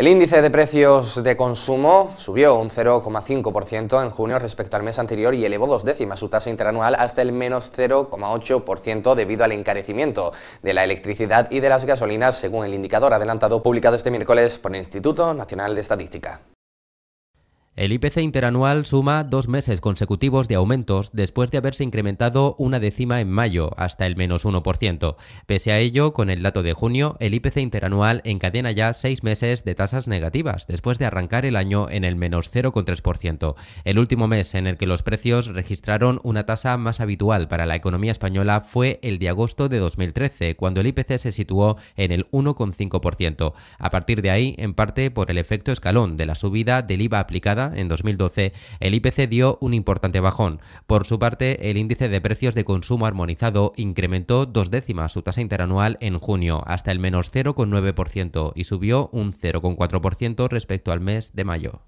El índice de precios de consumo subió un 0,5% en junio respecto al mes anterior y elevó dos décimas su tasa interanual hasta el menos 0,8% debido al encarecimiento de la electricidad y de las gasolinas, según el indicador adelantado publicado este miércoles por el Instituto Nacional de Estadística. El IPC interanual suma dos meses consecutivos de aumentos después de haberse incrementado una décima en mayo hasta el menos 1%. Pese a ello, con el dato de junio, el IPC interanual encadena ya seis meses de tasas negativas después de arrancar el año en el menos 0,3%, el último mes en el que los precios registraron una tasa más habitual para la economía española fue el de agosto de 2013, cuando el IPC se situó en el 1,5%. A partir de ahí, en parte por el efecto escalón de la subida del IVA aplicada en 2012, el IPC dio un importante bajón. Por su parte, el índice de precios de consumo armonizado incrementó dos décimas su tasa interanual en junio, hasta el menos 0,9% y subió un 0,4% respecto al mes de mayo.